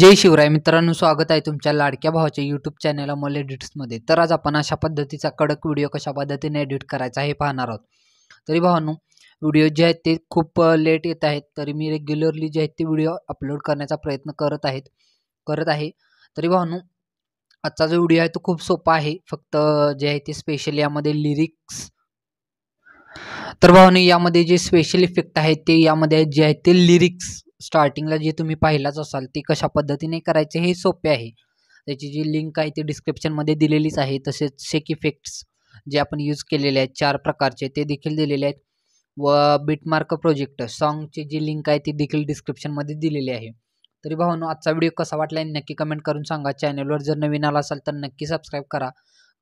जय शिवराय मित्रांनो स्वागत आहे तुमच्या लाडक्या भावाच्या यूट्यूब चॅनल एडिट्समध्ये तर आज आपण अशा पद्धतीचा कडक व्हिडिओ कशा पद्धतीने एडिट करायचा हे पाहणार आहोत तरी भावांनो व्हिडिओ जे आहेत ते खूप लेट येत आहेत तरी मी रेग्युलरली जे आहेत ते व्हिडिओ अपलोड करण्याचा प्रयत्न करत आहेत करत आहे तरी भावांनो आजचा जो व्हिडिओ आहे तो खूप सोपा आहे फक्त जे आहे ते स्पेशल यामध्ये लिरिक्स तर भावांनो यामध्ये जे स्पेशल इफेक्ट आहेत ते यामध्ये जे आहेत ते लिरिक्स स्टार्टिंगला जे तुम्ही पाहिलाच असाल ते कशा पद्धतीने करायचे हे सोपे आहे त्याची जी लिंक आहे ती डिस्क्रिप्शनमध्ये दिलेलीच आहे तसेच शेक इफेक्ट्स जे आपण यूज केलेले आहेत चार प्रकारचे ते देखील दिलेले आहेत व बिटमार्क प्रोजेक्ट सॉन्गची जी लिंक आहे ती देखील डिस्क्रिप्शनमध्ये दिलेली आहे तरी भावनो आजचा व्हिडिओ कसा वाटला नक्की कमेंट करून सांगा चॅनलवर जर नवीन आला असाल तर नक्की सबस्क्राईब करा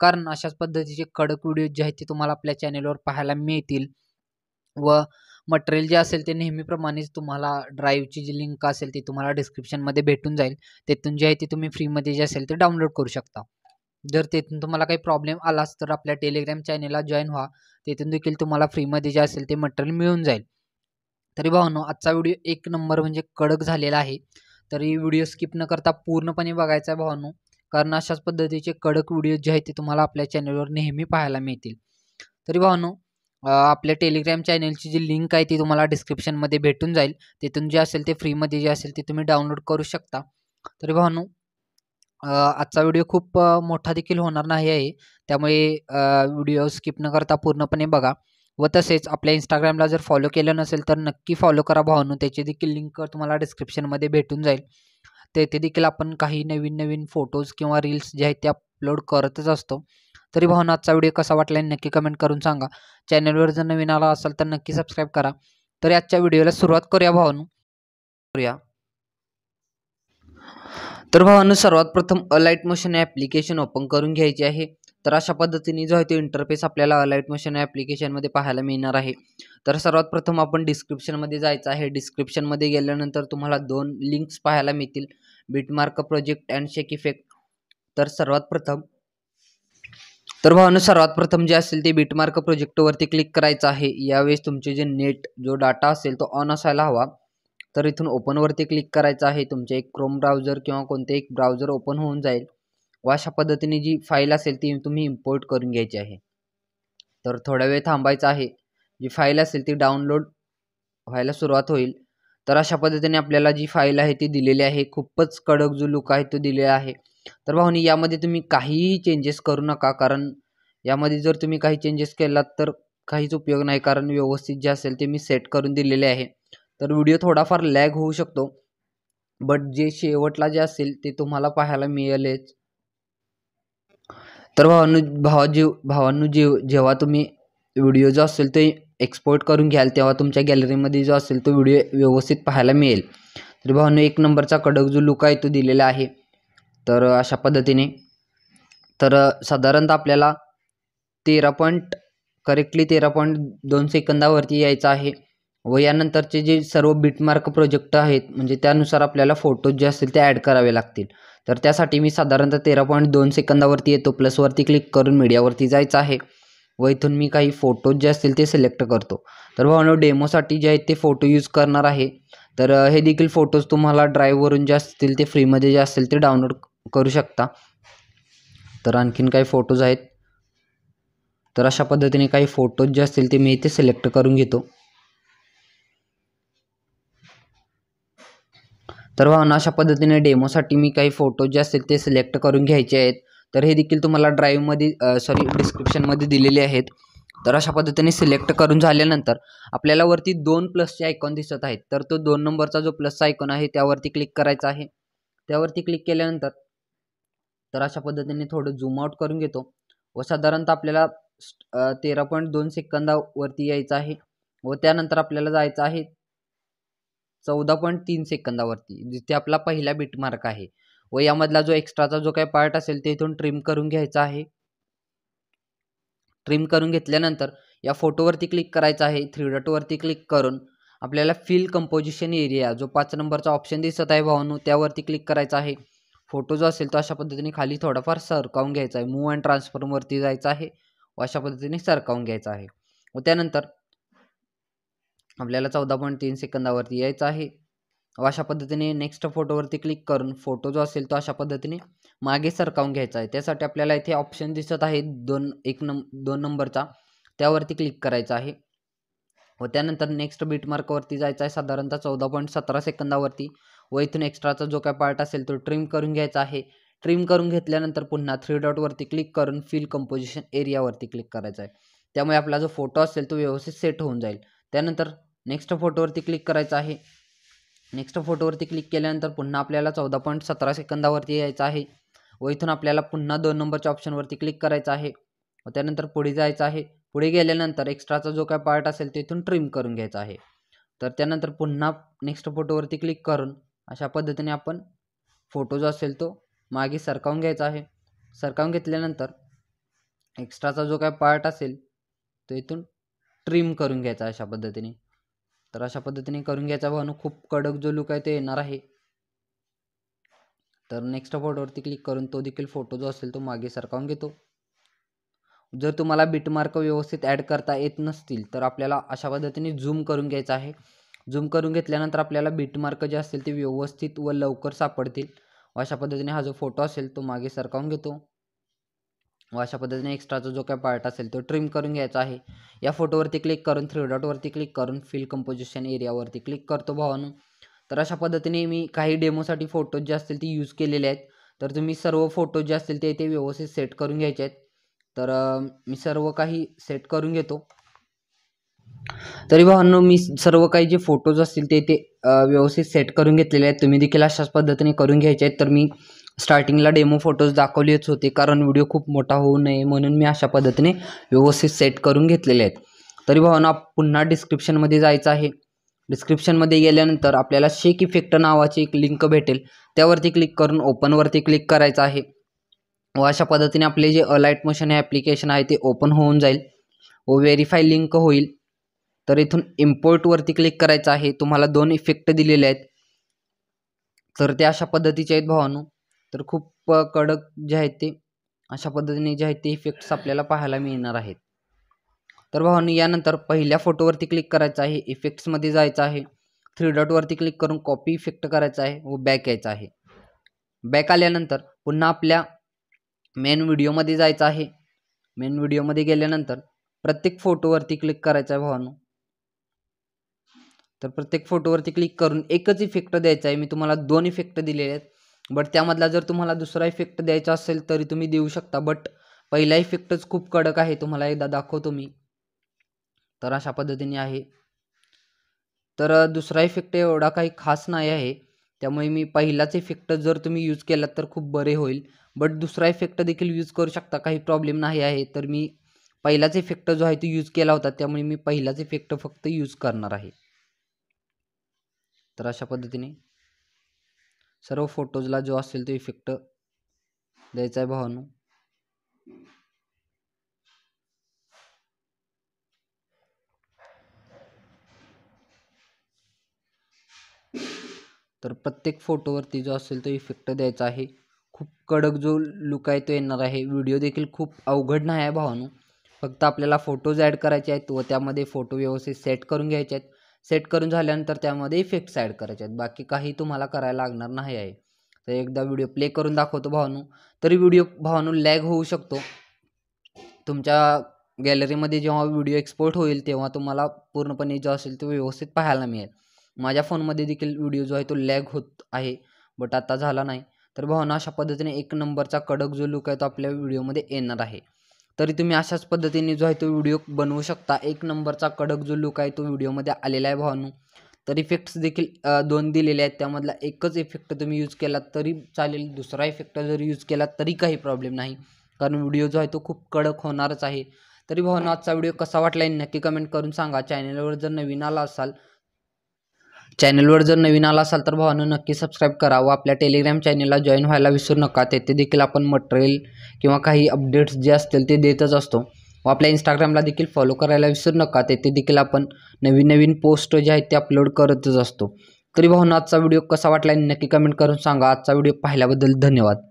कारण अशाच पद्धतीचे कडक व्हिडिओ जे आहेत ते तुम्हाला आपल्या चॅनलवर पाहायला मिळतील व मटेरियल जे असेल ते नेहमीप्रमाणेच तुम्हाला ड्राईव्हची जी लिंक असेल ती तुम्हाला डिस्क्रिप्शनमध्ये भेटून जाईल तेथून जे आहे ते तुम्ही फ्रीमध्ये जे असेल ते डाउनलोड करू शकता जर तेथून तुम्हाला काही प्रॉब्लेम आलास तर आपल्या टेलिग्राम चॅनेलला जॉईन व्हा तेथून देखील तुम्हाला फ्रीमध्ये जे असेल ते मटेरियल मिळून जाईल तरी भावनो आजचा व्हिडिओ एक नंबर म्हणजे कडक झालेला आहे तरी व्हिडिओ स्किप न करता पूर्णपणे बघायचा आहे भावनो कारण अशाच पद्धतीचे कडक व्हिडिओ जे आहेत ते तुम्हाला आपल्या चॅनलवर नेहमी पाहायला मिळतील तरी भावनो आपल्या टेलिग्राम चॅनलची जी लिंक आहे ती तुम्हाला डिस्क्रिप्शनमध्ये भेटून जाईल तिथून जे असेल ते फ्रीमध्ये जे असेल ते तुम्ही डाउनलोड करू शकता तरी भानू आजचा व्हिडिओ खूप मोठा देखील होणार नाही आहे त्यामुळे व्हिडिओ स्किप न करता पूर्णपणे बघा व तसेच आपल्या इंस्टाग्रामला जर फॉलो केलं नसेल तर नक्की फॉलो करा भावानू त्याची देखील लिंक तुम्हाला डिस्क्रिप्शनमध्ये भेटून जाईल तेथे देखील आपण काही नवीन नवीन फोटोज किंवा रील्स जे आहेत त्या अपलोड करतच असतो तरी भावना आजचा व्हिडिओ कसा वाटला नक्की कमेंट करून सांगा चॅनलवर जर नवीन आला असाल तर नक्की सबस्क्राईब करा तर आजच्या व्हिडिओला सुरुवात करूया भावानू करूया तर भावानं सर्वात प्रथम अलाईट मोशन ॲप्लिकेशन ओपन करून घ्यायची आहे तर अशा पद्धतीने जो आहे तो इंटरफेस आपल्याला अलाईट मोशन ॲप्लिकेशनमध्ये पाहायला मिळणार आहे तर सर्वात प्रथम आपण डिस्क्रिप्शनमध्ये जायचं आहे डिस्क्रिप्शनमध्ये गेल्यानंतर तुम्हाला दोन लिंक्स पाहायला मिळतील bitmark project and shake effect तर सर्वात प्रथम तर भावानं सर्वात प्रथम जे असेल ते बीटमार्क प्रोजेक्टवरती क्लिक करायचं आहे यावेळेस तुमचे जे नेट जो डाटा असेल तो ऑन असायला हवा तर इथून ओपनवरती क्लिक करायचं आहे तुमचे एक क्रोम ब्राउझर किंवा कोणते एक ब्राउझर ओपन होऊन जाईल व अशा पद्धतीने जी फाईल असेल ती तुम्ही इम्पोर्ट करून घ्यायची आहे तर थोडा वेळ थांबायचं आहे जी फाईल असेल ती डाउनलोड व्हायला सुरुवात होईल तर अशा पद्धतीने आपल्याला जी फाईल आहे ती दिलेली आहे खूपच कडक जो लुक आहे तो दिलेला आहे तर भाऊनी यामध्ये तुम्ही काहीही चेंजेस करू नका कारण यामध्ये जर तुम्ही काही चेंजेस केलात तर काहीच उपयोग नाही कारण व्यवस्थित जे असेल ते मी सेट करून दिलेले आहे तर व्हिडिओ थोडाफार लॅग होऊ शकतो बट जे शेवटला जे असेल ते तुम्हाला पाहायला मिळेलच तर भावांनो भावा जीव भावांनो जे जेव्हा तुम्ही व्हिडिओ जो असेल तो एक्सपोर्ट करून घ्याल तेव्हा तुमच्या गॅलरीमध्ये जो असेल तो व्हिडिओ व्यवस्थित पाहायला मिळेल तर भावांनो एक नंबरचा कडक जो लुक आहे तो दिलेला आहे तर अशा पद्धतीने तर साधारणतः आपल्याला तेरा पॉईंट करेक्टली तेरा पॉईंट दोन सेकंदावरती यायचं आहे व यानंतरचे जे सर्व बिटमार्क प्रोजेक्ट आहेत म्हणजे त्यानुसार आपल्याला फोटोज जे असतील ते ॲड करावे लागतील तर त्यासाठी मी साधारणतः तेरा पॉईंट दोन सेकंदावरती येतो प्लसवरती क्लिक करून मीडियावरती जायचं आहे व इथून मी काही फोटोज जे असतील ते सिलेक्ट करतो तर भावना डेमोसाठी जे आहेत ते फोटो यूज करणार आहे तर हे देखील फोटोज तुम्हाला ड्राईववरून जे असतील ते फ्रीमध्ये जे असतील ते डाउनलोड करू शकता तर आणखीन काही फोटोज आहेत तर अशा पद्धतीने काही फोटोज जे असतील ते मी इथे सिलेक्ट करून घेतो तर भावना अशा पद्धतीने डेमोसाठी मी काही फोटोज जे असतील ते सिलेक्ट करून घ्यायचे आहेत तर हे देखील तुम्हाला ड्राईव्हमध्ये सॉरी डिस्क्रिप्शनमध्ये दिलेले आहेत तर अशा पद्धतीने सिलेक्ट करून झाल्यानंतर आपल्याला वरती दोन प्लसचे आयकॉन दिसत आहेत तर तो दोन नंबरचा जो प्लसचा आयकॉन आहे त्यावरती क्लिक करायचा आहे त्यावरती क्लिक केल्यानंतर तर अशा पद्धतीने थोडं झूम आउट करून घेतो व साधारणतः आपल्याला तेरा पॉईंट दोन सेकंदावरती यायचं आहे व त्यानंतर आपल्याला जायचं आहे चौदा पॉईंट तीन सेकंदावरती जिथे आपला पहिला बीट मार्क आहे व यामधला जो एक्स्ट्राचा जो काही पार्ट असेल ते इथून ट्रिम करून घ्यायचा आहे ट्रिम करून घेतल्यानंतर या फोटोवरती क्लिक करायचं आहे थ्री डॉटवरती क्लिक करून आपल्याला फिल कंपोजिशन एरिया जो पाच नंबरचा ऑप्शन दिसत आहे भावानू त्यावरती क्लिक करायचा आहे फोटो जो असेल तो अशा पद्धतीने खाली थोडाफार सरकावून घ्यायचा आहे मूव अँड ट्रान्सफॉर्मवरती जायचं आहे व अशा पद्धतीने सरकावून घ्यायचा आहे व त्यानंतर आपल्याला चौदा पॉईंट तीन सेकंदावरती यायचं आहे व अशा पद्धतीने नेक्स्ट फोटोवरती क्लिक करून फोटो जो असेल तो अशा पद्धतीने मागे सरकावून घ्यायचा आहे त्यासाठी आपल्याला इथे ऑप्शन दिसत आहे दोन एक नं दोन नंबरचा त्यावरती क्लिक करायचा आहे व त्यानंतर नेक्स्ट बीटमार्कवरती जायचं आहे साधारणतः चौदा पॉईंट सतरा सेकंदावरती व इथून एक्स्ट्राचा जो काय पार्ट असेल तो ट्रिम करून घ्यायचा आहे ट्रिम करून घेतल्यानंतर पुन्हा थ्री डॉटवरती क्लिक करून फिल कंपोजिशन एरियावरती क्लिक करायचा आहे त्यामुळे आपला जो फोटो असेल तो व्यवस्थित सेट होऊन जाईल त्यानंतर नेक्स्ट फोटोवरती क्लिक करायचा आहे नेक्स्ट फोटोवरती क्लिक केल्यानंतर पुन्हा आपल्याला चौदा पॉईंट सतरा सेकंदावरती यायचं आहे व इथून आपल्याला पुन्हा दोन नंबरच्या ऑप्शनवरती क्लिक करायचं आहे व त्यानंतर पुढे जायचं आहे पुढे गेल्यानंतर एक्स्ट्राचा जो काय पार्ट असेल तो इथून ट्रिम करून घ्यायचा आहे तर त्यानंतर पुन्हा नेक्स्ट फोटोवरती क्लिक करून अशा पद्धतीने आपण फोटो जो असेल तो मागे सरकावून घ्यायचा आहे सरकावून घेतल्यानंतर एक्स्ट्राचा जो काय पार्ट असेल तो इथून ट्रिम करून घ्यायचा अशा पद्धतीने तर अशा पद्धतीने करून घ्यायचा भानू खूप कडक जो लुक आहे ते येणार आहे तर नेक्स्ट फोटोवरती क्लिक करून तो देखील फोटो जो असेल तो मागे सरकावून घेतो जर तुम्हाला बिटमार्क व्यवस्थित ॲड करता येत नसतील तर आपल्याला अशा पद्धतीने झूम करून घ्यायचा आहे झूम करून घेतल्यानंतर आपल्याला बीटमार्क जे असतील ते व्यवस्थित व लवकर सापडतील व अशा पद्धतीने हा जो फोटो असेल तो मागे सरकावून घेतो व अशा पद्धतीने एक्स्ट्राचा जो काय पार्ट असेल तो ट्रिम करून घ्यायचा आहे या फोटोवरती क्लिक करून थ्री डॉटवरती क्लिक करून फिल कंपोजिशन एरियावरती क्लिक करतो भावानं तर अशा पद्धतीने मी काही डेमोसाठी फोटो जे असतील ते यूज केलेले आहेत तर तुम्ही सर्व फोटो जे असतील ते इथे व्यवस्थित सेट करून घ्यायचे आहेत तर मी सर्व काही सेट करून घेतो तरी भावांनो मी सर्व काही जे फोटोज असतील ते ते व्यवस्थित सेट करून घेतलेले आहेत तुम्ही देखील अशाच पद्धतीने करून घ्यायचे आहेत तर मी स्टार्टिंगला डेमो फोटोज दाखवलेच होते कारण व्हिडिओ खूप मोठा होऊ नये म्हणून मी अशा पद्धतीने व्यवस्थित सेट करून घेतलेले आहेत तरी भावानं पुन्हा डिस्क्रिप्शनमध्ये जायचं आहे डिस्क्रिप्शनमध्ये गेल्यानंतर आपल्याला शेक इफेक्ट नावाची एक लिंक भेटेल त्यावरती क्लिक करून ओपनवरती क्लिक करायचं आहे व अशा पद्धतीने आपले जे अलाईट मोशन हे ॲप्लिकेशन आहे ते ओपन होऊन जाईल व व्हेरीफाय लिंक होईल तर इथून इम्पोर्टवरती क्लिक करायचं आहे तुम्हाला दोन इफेक्ट दिलेले आहेत तर ते अशा पद्धतीचे आहेत भावानो तर खूप कडक जे आहेत ते अशा पद्धतीने जे आहेत ते इफेक्ट्स आपल्याला पाहायला मिळणार आहेत तर भावानो यानंतर पहिल्या फोटोवरती क्लिक करायचं आहे इफेक्ट्समध्ये जायचं आहे थ्री डॉटवरती क्लिक करून कॉपी इफेक्ट करायचा आहे व बॅक यायचा आहे बॅक आल्यानंतर पुन्हा आपल्या मेन व्हिडिओमध्ये जायचं आहे मेन व्हिडिओमध्ये गेल्यानंतर प्रत्येक फोटोवरती क्लिक करायचं आहे भावानू तर प्रत्येक फोटोवरती क्लिक करून एकच इफेक्ट द्यायचा आहे मी तुम्हाला दोन इफेक्ट दिलेले आहेत बट त्यामधला जर तुम्हाला दुसरा इफेक्ट द्यायचा असेल तरी तुम्ही देऊ शकता बट पहिला इफेक्टच खूप कडक आहे तुम्हाला एकदा दाखवतो मी तर अशा पद्धतीने आहे तर दुसरा इफेक्ट एवढा काही खास नाही आहे त्यामुळे मी पहिलाच इफेक्ट जर तुम्ही यूज केला तर खूप बरे होईल बट दुसरा इफेक्ट देखील यूज करू शकता काही प्रॉब्लेम नाही आहे तर मी पहिलाच इफेक्ट जो आहे तो यूज केला होता त्यामुळे मी पहिलाच इफेक्ट फक्त यूज करणार आहे तर अशा पद्धतीने सर्व फोटोजला जो असेल तो इफेक्ट द्यायचा आहे भावानू तर प्रत्येक फोटोवरती जो असेल तो इफेक्ट द्यायचा आहे खूप कडक जो लुक आहे तो येणार आहे व्हिडिओ देखील खूप अवघड नाही आहे भावानू फक्त आपल्याला फोटोज ॲड करायचे आहेत व त्यामध्ये फोटो व्यवस्थित सेट करून घ्यायचे आहेत सेट करून झाल्यानंतर त्यामध्ये इफेक्ट्स ॲड करायचे आहेत बाकी काही तुम्हाला करायला लागणार नाही आहे तर एकदा व्हिडिओ प्ले करून दाखवतो भावनू तरी व्हिडिओ भावानू लॅग होऊ शकतो तुमच्या गॅलरीमध्ये जेव्हा व्हिडिओ एक्सपोर्ट होईल तेव्हा तुम्हाला पूर्णपणे जो असेल तो व्यवस्थित पाहायला मिळेल माझ्या फोनमध्ये देखील व्हिडिओ जो आहे तो लॅग होत आहे बट आता झाला नाही तर भावना अशा पद्धतीने एक नंबरचा कडक जो लुक आहे तो आपल्या व्हिडिओमध्ये येणार आहे तरी तुम्ही अशाच पद्धतीने जो आहे तो व्हिडिओ बनवू शकता एक नंबरचा कडक जो लुक आहे तो व्हिडिओमध्ये आलेला आहे भावानू तर इफेक्ट्स देखील दोन दिलेले आहेत त्यामधला एकच इफेक्ट तुम्ही यूज केला तरी चालेल दुसरा इफेक्ट जर यूज केला तरी काही प्रॉब्लेम नाही कारण व्हिडिओ जो आहे तो खूप कडक होणारच आहे तरी भावना आजचा व्हिडिओ कसा वाटला नक्की कमेंट करून सांगा चॅनलवर जर नवीन आला असाल चॅनलवर जर नवीन आला असाल तर भावानं नक्की सबस्क्राईब करा व आपल्या टेलिग्राम चॅनलला जॉईन व्हायला विसरू नका तेथे देखील आपण मटेरियल किंवा काही अपडेट्स जे असतील ते देतच असतो व आपल्या इंस्टाग्रामला देखील फॉलो करायला विसरू नका तेथे देखील आपण नवीन नवीन पोस्ट जे आहेत ते अपलोड करतच असतो तरी भावना आजचा व्हिडिओ कसा वाटला नक्की कमेंट करून सांगा आजचा व्हिडिओ पाहिल्याबद्दल धन्यवाद